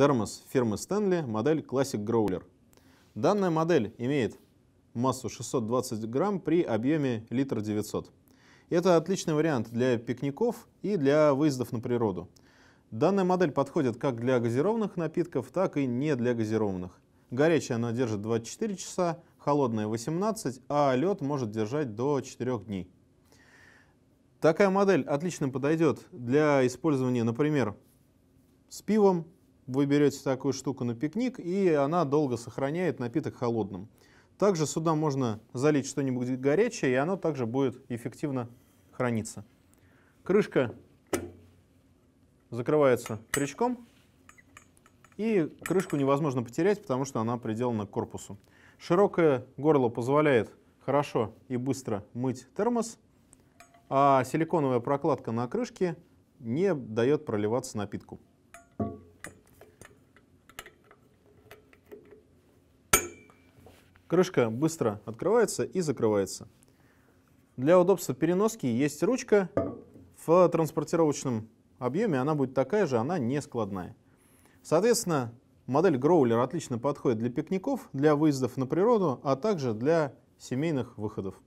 термос фирмы Stanley, модель Classic Growler. Данная модель имеет массу 620 грамм при объеме литр 900. Это отличный вариант для пикников и для выездов на природу. Данная модель подходит как для газированных напитков, так и не для газированных. Горячая она держит 24 часа, холодная 18, а лед может держать до 4 дней. Такая модель отлично подойдет для использования, например, с пивом, вы берете такую штуку на пикник, и она долго сохраняет напиток холодным. Также сюда можно залить что-нибудь горячее, и оно также будет эффективно храниться. Крышка закрывается крючком, и крышку невозможно потерять, потому что она приделана к корпусу. Широкое горло позволяет хорошо и быстро мыть термос, а силиконовая прокладка на крышке не дает проливаться напитку. Крышка быстро открывается и закрывается. Для удобства переноски есть ручка. В транспортировочном объеме она будет такая же, она не складная. Соответственно, модель Гроулер отлично подходит для пикников, для выездов на природу, а также для семейных выходов.